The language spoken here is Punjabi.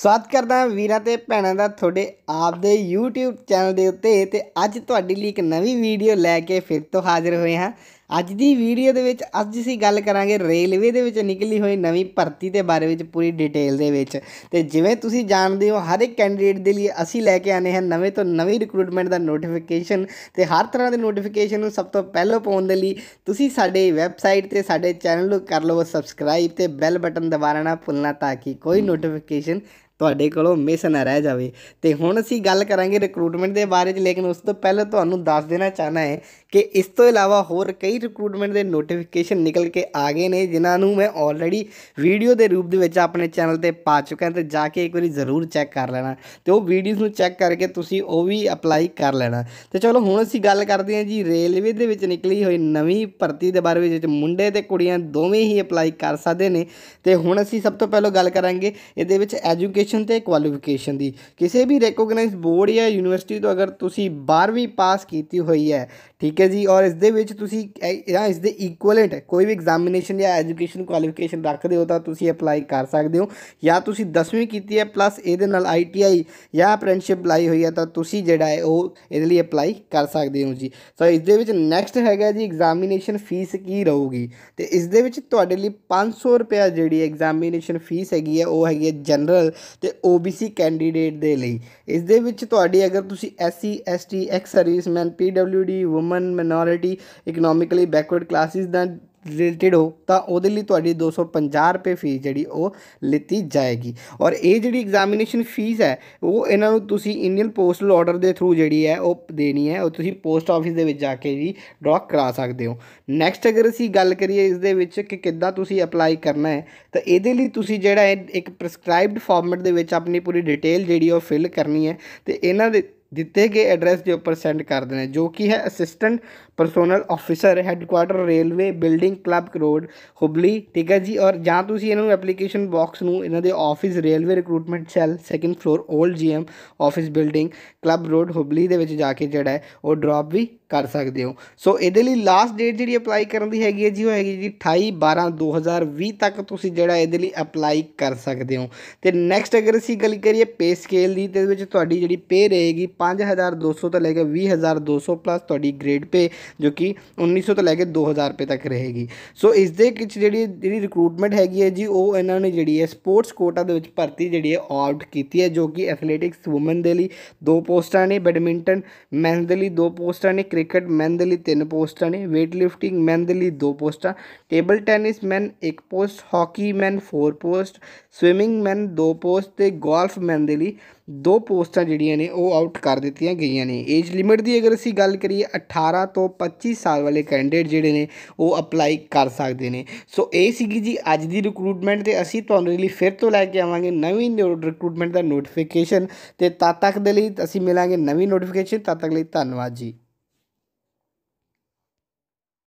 ਸਵਾਗਤ ਕਰਦਾ ਵੀਰਾਂ ਤੇ ਭੈਣਾਂ ਦਾ ਤੁਹਾਡੇ ਆਪ ਦੇ YouTube ਚੈਨਲ ਦੇ ਉੱਤੇ ਤੇ ਅੱਜ ਤੁਹਾਡੇ ਲਈ ਇੱਕ ਨਵੀਂ ਵੀਡੀਓ ਲੈ ਕੇ ਫਿਰ ਤੋਂ ਹਾਜ਼ਰ ਹੋਏ ਹਾਂ ਅੱਜ ਦੀ ਵੀਡੀਓ ਦੇ ਵਿੱਚ ਅੱਜ ਅਸੀਂ ਗੱਲ ਕਰਾਂਗੇ ਰੇਲਵੇ ਦੇ ਵਿੱਚ ਨਿਕਲੀ ਹੋਈ ਨਵੀਂ ਭਰਤੀ ਦੇ ਬਾਰੇ ਵਿੱਚ ਪੂਰੀ ਡਿਟੇਲ ਦੇ ਵਿੱਚ ਤੇ ਜਿਵੇਂ ਤੁਸੀਂ ਜਾਣਦੇ ਹੋ ਹਰ ਇੱਕ ਕੈਂਡੀਡੇਟ ਦੇ ਲਈ ਅਸੀਂ ਲੈ ਕੇ ਆਨੇ ਹਾਂ ਨਵੇਂ ਤੋਂ ਨਵੀਂ ਰਿਕਰੂਟਮੈਂਟ ਦਾ ਨੋਟੀਫਿਕੇਸ਼ਨ ਤੇ ਹਰ ਤਰ੍ਹਾਂ ਦੇ ਨੋਟੀਫਿਕੇਸ਼ਨ ਨੂੰ ਸਭ ਤੋਂ ਪਹਿਲਾਂ ਪਾਉਣ ਦੇ ਲਈ ਤੁਸੀਂ ਸਾਡੇ ਵੈਬਸਾਈਟ ਤੇ ਸਾਡੇ ਚੈਨਲ ਨੂੰ ਕਰ ਲਵੋ ਸਬਸਕ੍ਰਾਈਬ ਤੇ ਬੈਲ ਬਟਨ ਦਬਾਣਾ ਨਾ ਭੁੱਲਣਾ ਤਾਂ ਕਿ ਕੋਈ ਨੋਟੀਫਿਕੇਸ਼ਨ ਤੁਹਾਡੇ ਕੋਲੋਂ ਮਿਸ ਨਾ ਰਹਿ ਜਾਵੇ ਤੇ ਹੁਣ ਅਸੀਂ ਗੱਲ ਕਰਾਂਗੇ ਰਿਕਰੂਟਮੈਂਟ ਦੇ ਬਾਰੇ 'ਚ ਲੇਕਿਨ ਉਸ ਤੋਂ ਪਹਿਲਾਂ ਤੁਹਾਨੂੰ ਦੱਸ ਦੇਣਾ ਚਾਹਨਾ ਹੈ ਕਿ ਇਸ ਤੋਂ ਇਲਾਵਾ ਹੋਰ ਕਈ ਰਿਕਰੂਟਮੈਂਟ ਦੇ ਨੋਟੀਫਿਕੇਸ਼ਨ ਨਿਕਲ ਕੇ ਆ ਗਏ ਨੇ ਜਿਨ੍ਹਾਂ ਨੂੰ ਮੈਂ ਆਲਰੇਡੀ ਵੀਡੀਓ ਦੇ ਰੂਪ ਦੇ ਵਿੱਚ ਆਪਣੇ ਚੈਨਲ ਤੇ ਪਾ ਚੁੱਕਾ ਤੇ ਜਾ ਕੇ ਇੱਕ ਵਾਰੀ ਜ਼ਰੂਰ ਚੈੱਕ ਕਰ ਲੈਣਾ ਤੇ ਉਹ ਵੀਡੀਓਜ਼ ਨੂੰ ਚੈੱਕ ਕਰਕੇ ਤੁਸੀਂ ਉਹ ਵੀ ਅਪਲਾਈ ਕਰ ਲੈਣਾ ਤੇ ਚਲੋ ਹੁਣ ਅਸੀਂ ਗੱਲ ਕਰਦੇ ਹਾਂ ਜੀ ਰੇਲਵੇ ਦੇ ਵਿੱਚ ਨਿਕਲੀ ਹੋਈ ਨਵੀਂ ਭਰਤੀ ਦੇ ਬਾਰੇ ਵਿੱਚ ਮੁੰਡੇ ਤੇ ਕੁੜੀਆਂ ਦੋਵੇਂ ਹੀ ਅਪਲਾਈ ਕਰ ਸਕਦੇ ਨੇ ਤੇ ਹੁਣ ਅਸੀਂ ਸਭ ਤੋਂ ਪਹਿਲਾਂ ਗੱਲ ਕਰਾਂਗੇ ਇਹਦੇ ਵਿੱਚ ਐਜੂਕੇਸ਼ਨ ਐਜੂਕੇਸ਼ਨ ਤੇ ਕੁਆਲੀਫਿਕੇਸ਼ਨ ਦੀ ਕਿਸੇ ਵੀ ਰੈਕੋਗਨਾਈਜ਼ਡ ਬੋਰਡ ਜਾਂ ਯੂਨੀਵਰਸਿਟੀ ਤੋਂ ਅਗਰ ਤੁਸੀਂ 12ਵੀਂ ਪਾਸ ਕੀਤੀ ਹੋਈ ਹੈ ਠੀਕ ਹੈ ਜੀ ਔਰ ਇਸ ਦੇ ਵਿੱਚ ਤੁਸੀਂ ਜਾਂ ਇਸ ਦੇ ਇਕੁਐਲੈਂਟ ਕੋਈ ਵੀ ਐਗਜ਼ਾਮੀਨੇਸ਼ਨ ਜਾਂ ਐਜੂਕੇਸ਼ਨ ਕੁਆਲੀਫਿਕੇਸ਼ਨ ਰੱਖਦੇ ਹੋ ਤਾਂ ਤੁਸੀਂ ਅਪਲਾਈ ਕਰ ਸਕਦੇ ਹੋ ਜਾਂ ਤੁਸੀਂ 10ਵੀਂ ਕੀਤੀ ਹੈ ਪਲੱਸ ਇਹਦੇ ਨਾਲ ਆਈਟੀਆਈ ਜਾਂ ਅਪ੍ਰੈਂਟਿਸਸ਼ਿਪ ਲਈ ਹੋਈ ਹੈ ਤਾਂ ਤੁਸੀਂ ਜਿਹੜਾ ਹੈ ਉਹ ਇਹਦੇ ਲਈ ਅਪਲਾਈ ਕਰ ਸਕਦੇ ਹੋ ਜੀ ਸੋ ਇਸ ਦੇ ਵਿੱਚ ਨੈਕਸਟ ਹੈਗਾ ਜੀ ਐਗਜ਼ਾਮੀਨੇਸ਼ਨ ਫੀਸ ਕੀ ਰਹੂਗੀ ਤੇ ਇਸ ਦੇ ਵਿੱਚ ਤੁਹਾਡੇ ਲਈ 500 ਰੁਪਏ ਜਿਹੜੀ ਐਗਜ਼ਾਮੀਨੇਸ਼ਨ ਫੀਸ ਹੈਗੀ ਹੈ ਉਹ ਹੈਗੀ ਹੈ ਜਨਰਲ ਤੇ OBC ਕੈਂਡੀਡੇਟ ਦੇ ਲਈ ਇਸ ਦੇ ਵਿੱਚ ਤੁਹਾਡੀ ਅਗਰ ਤੁਸੀਂ SC ST ex serviceman PWD women minority economically backward classes ਦਾ ਰਿਲੇਟਡ ਹੋ ਤਾਂ ਉਹਦੇ ਲਈ ਤੁਹਾਡੀ 250 ਰੁਪਏ ਫੀਸ ਜਿਹੜੀ ਉਹ ਲਿੱਤੀ ਜਾਏਗੀ ਔਰ ਇਹ ਜਿਹੜੀ ਐਗਜ਼ਾਮੀਨੇਸ਼ਨ ਫੀਸ ਹੈ ਉਹ ਇਹਨਾਂ ਨੂੰ ਤੁਸੀਂ ਇੰਡੀਅਨ ਪੋਸਟਲ ਆਰਡਰ ਦੇ ਥਰੂ ਜਿਹੜੀ ਹੈ ਉਹ ਦੇਣੀ ਹੈ ਉਹ ਤੁਸੀਂ ਪੋਸਟ ਆਫਿਸ ਦੇ ਵਿੱਚ ਜਾ ਕੇ ਵੀ ਡਰਾ ਕਰਾ ਸਕਦੇ ਹੋ ਨੈਕਸਟ ਅਗਰ ਅਸੀਂ ਗੱਲ ਕਰੀਏ ਇਸ ਦੇ ਵਿੱਚ ਕਿ ਕਿੱਦਾਂ ਤੁਸੀਂ ਅਪਲਾਈ ਕਰਨਾ ਹੈ ਤਾਂ ਇਹਦੇ ਲਈ ਤੁਸੀਂ ਜਿਹੜਾ ਇੱਕ ਪ੍ਰਸਕ੍ਰਾਈਬਡ ਫਾਰਮੈਟ ਦੇ ਵਿੱਚ ਆਪਣੀ ਪੂਰੀ ਡਿਟੇਲ ਜਿਹੜੀ ਉਹ ਫਿਲ ਕਰਨੀ ਹੈ ਤੇ ਇਹਨਾਂ ਦੇ ਦਿੱਤੇ ਗਏ ਐਡਰੈਸ ਦੇ ਉੱਪਰ ਸੈਂਡ ਕਰ ਦੇਣਾ ਜੋ ਕਿ ਹੈ assistant personnel officer headquarter railway building club road Hubli ਠੀਕ ਹੈ ਜੀ ਔਰ ਜਾਂ ਤੁਸੀਂ ਇਹਨਾਂ ਨੂੰ ਐਪਲੀਕੇਸ਼ਨ ਬਾਕਸ ਨੂੰ ਇਹਨਾਂ ਦੇ office railway recruitment cell second floor old GM office building club road Hubli ਦੇ ਵਿੱਚ ਜਾ ਕੇ ਜਿਹੜਾ ਹੈ ਉਹ ਡ੍ਰੌਪ ਵੀ ਕਰ ਸਕਦੇ ਹੋ ਸੋ ਇਹਦੇ ਲਈ ਲਾਸਟ ਡੇਟ ਜਿਹੜੀ ਅਪਲਾਈ ਕਰਨ ਦੀ ਹੈਗੀ ਹੈ ਜੀ ਉਹ ਹੈਗੀ ਜੀ 28 12 2020 ਤੱਕ ਤੁਸੀਂ ਜਿਹੜਾ ਇਹਦੇ ਲਈ ਅਪਲਾਈ ਕਰ ਸਕਦੇ ਹੋ ਤੇ ਨੈਕਸਟ ਅਗਰ ਅਸੀਂ ਗੱਲ ਕਰੀਏ ਪੇ ਸਕੇਲ ਦੀ ਤੇ ਇਹਦੇ ਵਿੱਚ ਤੁਹਾਡੀ ਜਿਹੜੀ ਪੇ ਰਹੇਗੀ 5200 ਤੋਂ ਲੈ ਕੇ 20200 ਪਲੱਸ ਤੁਹਾਡੀ ਗ੍ਰੇਡ ਪੇ ਜੋ ਕਿ 1900 ਤੋਂ ਲੈ ਕੇ 2000 ਰੁਪਏ ਤੱਕ ਰਹੇਗੀ ਸੋ ਇਸ ਦੇ ਵਿੱਚ ਜਿਹੜੀ ਜਿਹੜੀ ਰਿਕਰੂਟਮੈਂਟ ਹੈਗੀ ਹੈ ਜੀ ਉਹ ਇਹਨਾਂ ਨੇ ਜਿਹੜੀ ਹੈ ਸਪੋਰਟਸ ਕੋਟਾ ਦੇ ਵਿੱਚ ਭਰਤੀ ਜਿਹੜੀ ਹੈ ਆਊਟ ਕੀਤੀ ਹੈ ਜੋ ਕਿ ਐਥਲੈਟਿਕਸ ਔਮਨ ਦੇ ਲਈ ਦੋ ਪੋਸਟਾਂ ਨੇ ਬੈਡਮਿੰਟਨ ਮੈਨ ਦੇ ਲਈ ਦੋ ਪੋਸਟਾਂ ਨੇ ਕ੍ਰਿਕਟ ਮੈਨ ਦੇ ਲਈ ਤਿੰਨ ਪੋਸਟਾਂ ਨੇ weight lifting ਮੈਨ ਦੇ ਲਈ ਦੋ ਪੋਸਟਾਂ ਟੇਬਲ ਟੈਨਿਸ ਮੈਨ ਇੱਕ post hockey man 4 post swimming man ਦੋ ਪੋਸਟ ਤੇ ਗੋਲਫ ਮੈਨ ਦੇ ਲਈ ਦੋ ਪੋਸਟਾਂ ਜਿਹੜੀਆਂ ਨੇ ਉਹ ਆਊਟ ਕਰ ਦਿੱਤੀਆਂ ਗਈਆਂ ਨੇ ਏਜ ਲਿਮਿਟ ਦੀ ਅਗਰ ਅਸੀਂ ਗੱਲ ਕਰੀਏ 18 ਤੋਂ 25 ਸਾਲ ਵਾਲੇ ਕੈਂਡੀਡੇਟ ਜਿਹੜੇ ਨੇ ਉਹ ਅਪਲਾਈ ਕਰ ਸਕਦੇ ਨੇ ਸੋ ਇਹ ਸੀਗੀ ਜੀ ਅੱਜ ਦੀ ਰਿਕਰੂਟਮੈਂਟ ਤੇ ਅਸੀਂ ਤੁਹਾਨੂੰ ਲਈ ਫਿਰ ਤੋਂ ਲੈ ਕੇ ਆਵਾਂਗੇ ਨਵੀਂ ਰਿਕਰੂਟਮੈਂਟ ਦਾ ਨੋਟੀਫਿਕੇਸ਼ਨ ਤੇ ਤਦ ਤੱਕ ਦੇ ਲਈ ਅਸੀਂ ਮਿਲਾਂਗੇ ਨਵੀਂ ਨੋਟੀਫਿਕੇਸ਼ਨ ਤਦ ਤੱਕ ਲਈ ਧੰਨਵਾਦ ਜੀ